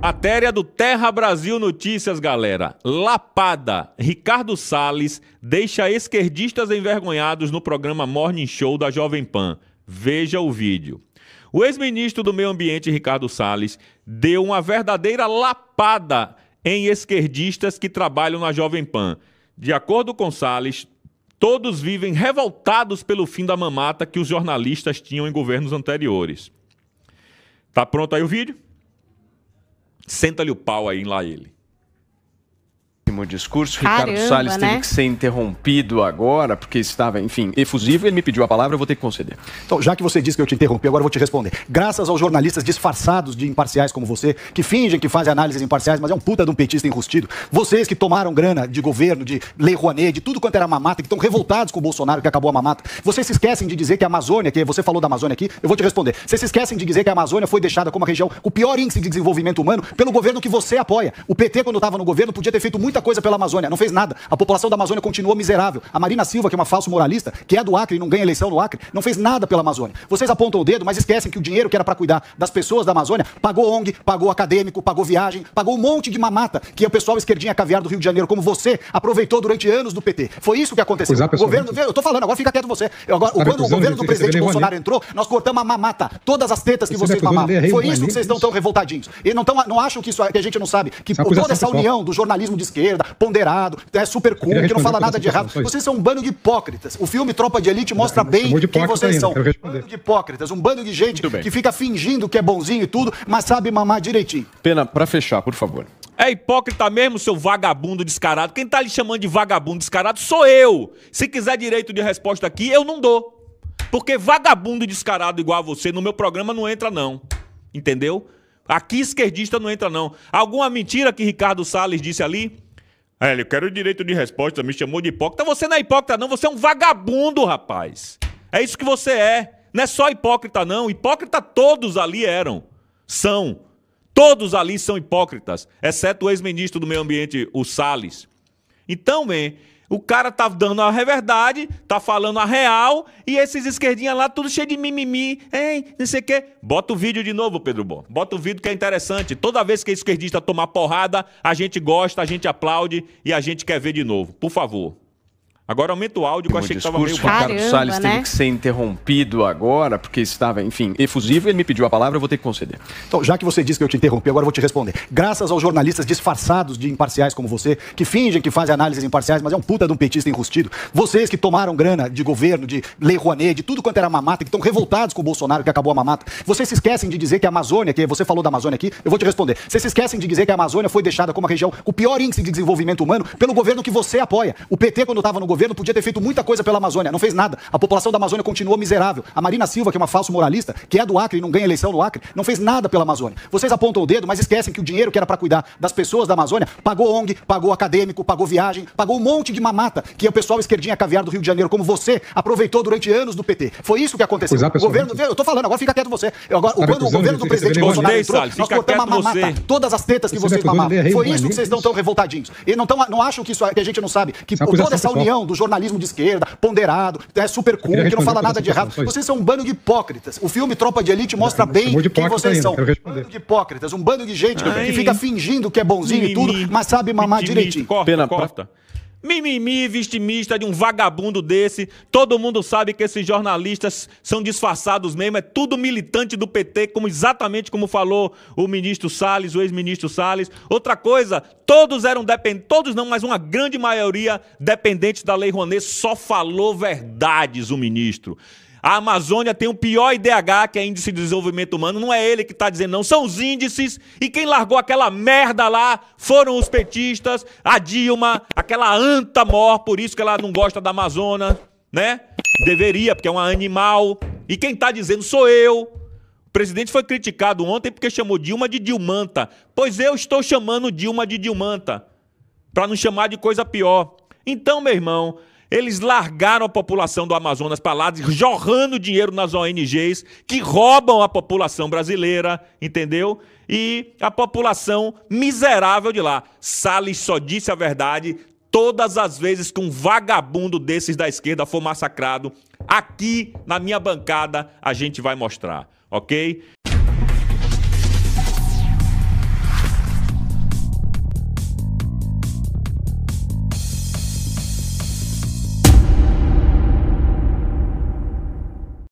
Matéria do Terra Brasil Notícias, galera. Lapada. Ricardo Salles deixa esquerdistas envergonhados no programa Morning Show da Jovem Pan. Veja o vídeo. O ex-ministro do Meio Ambiente, Ricardo Salles, deu uma verdadeira lapada em esquerdistas que trabalham na Jovem Pan. De acordo com Salles, todos vivem revoltados pelo fim da mamata que os jornalistas tinham em governos anteriores. Tá pronto aí o vídeo? Senta-lhe o pau aí lá ele belíssimo discurso. Caramba, Ricardo Salles né? teve que ser interrompido agora, porque estava, enfim, efusivo. Ele me pediu a palavra, eu vou ter que conceder. Então, já que você disse que eu te interrompi, agora eu vou te responder. Graças aos jornalistas disfarçados de imparciais como você, que fingem que fazem análises imparciais, mas é um puta de um petista enrustido. Vocês que tomaram grana de governo, de Lei Rouanet, de tudo quanto era mamata, que estão revoltados com o Bolsonaro, que acabou a mamata. Vocês se esquecem de dizer que a Amazônia, que você falou da Amazônia aqui, eu vou te responder. Vocês se esquecem de dizer que a Amazônia foi deixada como a região com o pior índice de desenvolvimento humano pelo governo que você apoia. O PT, quando estava no governo, podia ter feito muita coisa coisa pela Amazônia, não fez nada. A população da Amazônia continua miserável. A Marina Silva, que é uma falso moralista, que é do Acre e não ganha eleição no Acre, não fez nada pela Amazônia. Vocês apontam o dedo, mas esquecem que o dinheiro que era para cuidar das pessoas da Amazônia pagou ONG, pagou acadêmico, pagou viagem, pagou um monte de mamata que o pessoal esquerdinha caviar do Rio de Janeiro, como você, aproveitou durante anos do PT. Foi isso que aconteceu. o é, governo, eu tô falando, agora fica quieto você. Eu, agora, quando o governo do presidente Bolsonaro entrou, nós cortamos a mamata, todas as tetas que você vocês mamavam. É é Foi isso que vocês estão tão revoltadinhos. E não, tão, não acham que isso que a gente não sabe, que por toda essa união do jornalismo de esquerda esquerda, ponderado, é super cool, que não fala nada de errado. Vocês são um bando de hipócritas. O filme Tropa de Elite mostra bem quem vocês são. Um bando de hipócritas, um bando de gente que fica fingindo que é bonzinho e tudo, mas sabe mamar direitinho. Pena, para fechar, por favor. É hipócrita mesmo, seu vagabundo descarado. Quem tá lhe chamando de vagabundo descarado sou eu. Se quiser direito de resposta aqui, eu não dou. Porque vagabundo descarado igual a você no meu programa não entra não. Entendeu? Aqui esquerdista não entra não. Alguma mentira que Ricardo Salles disse ali? É, ele quer o direito de resposta, me chamou de hipócrita. Você não é hipócrita, não, você é um vagabundo, rapaz. É isso que você é. Não é só hipócrita, não. Hipócrita todos ali eram. São. Todos ali são hipócritas, exceto o ex-ministro do Meio Ambiente, o Salles. Então, bem, o cara tá dando a verdade, tá falando a real, e esses esquerdinhas lá, tudo cheio de mimimi, hein, não sei o quê. Bota o vídeo de novo, Pedro Bom. Bota o vídeo que é interessante. Toda vez que a esquerdista tomar porrada, a gente gosta, a gente aplaude e a gente quer ver de novo. Por favor. Agora aumenta o áudio, que eu achei que estava meio... O Ricardo Salles né? teve que ser interrompido agora, porque estava, enfim, efusivo. Ele me pediu a palavra, eu vou ter que conceder. Então, já que você disse que eu te interrompi, agora eu vou te responder. Graças aos jornalistas disfarçados de imparciais como você, que fingem que fazem análises imparciais, mas é um puta de um petista enrustido, vocês que tomaram grana de governo, de Lei Rouanet, de tudo quanto era mamata, que estão revoltados com o Bolsonaro, que acabou a mamata, vocês se esquecem de dizer que a Amazônia, que você falou da Amazônia aqui, eu vou te responder. Vocês se esquecem de dizer que a Amazônia foi deixada como a região com o pior índice de desenvolvimento humano pelo governo que você apoia. O PT, quando estava no governo, governo podia ter feito muita coisa pela Amazônia, não fez nada. A população da Amazônia continuou miserável. A Marina Silva, que é uma falso moralista, que é do Acre e não ganha eleição no Acre, não fez nada pela Amazônia. Vocês apontam o dedo, mas esquecem que o dinheiro que era para cuidar das pessoas da Amazônia pagou ONG, pagou acadêmico, pagou viagem, pagou um monte de mamata que o pessoal esquerdinha caviar do Rio de Janeiro, como você, aproveitou durante anos do PT. Foi isso que aconteceu. O é, governo, eu tô falando, agora fica quieto você. Eu, agora, quando o governo do presidente Bolsonaro Gostei, entrou, nós cortamos a mamata, você. todas as tetas que você vocês mamavam. Foi isso que é vocês não estão revoltadinhos. E não, tão, não acham que, isso, é- que a gente não sabe, que por toda essa união do jornalismo de esquerda, ponderado, é super cool, que não fala é nada de errado. Vocês são um bando de hipócritas. O filme Tropa de Elite mostra bem quem vocês são. Um bando de hipócritas, um bando de gente que fica fingindo que é bonzinho e tudo, mas sabe mamar direitinho. Corta, Pena, corta. Mimimi vistimista de um vagabundo desse. Todo mundo sabe que esses jornalistas são disfarçados mesmo, é tudo militante do PT, como exatamente como falou o ministro Salles, o ex-ministro Salles. Outra coisa, todos eram dependentes, todos não, mas uma grande maioria dependentes da Lei Rouanet, só falou verdades o ministro. A Amazônia tem o pior IDH, que é Índice de Desenvolvimento Humano. Não é ele que está dizendo, não. São os índices. E quem largou aquela merda lá foram os petistas, a Dilma, aquela anta mor, por isso que ela não gosta da Amazônia, né? Deveria, porque é um animal. E quem está dizendo sou eu. O presidente foi criticado ontem porque chamou Dilma de Dilmanta. Pois eu estou chamando Dilma de Dilmanta. Para não chamar de coisa pior. Então, meu irmão, eles largaram a população do Amazonas para lá, jorrando dinheiro nas ONGs que roubam a população brasileira, entendeu? E a população miserável de lá. Salles só disse a verdade todas as vezes que um vagabundo desses da esquerda for massacrado. Aqui na minha bancada a gente vai mostrar, ok?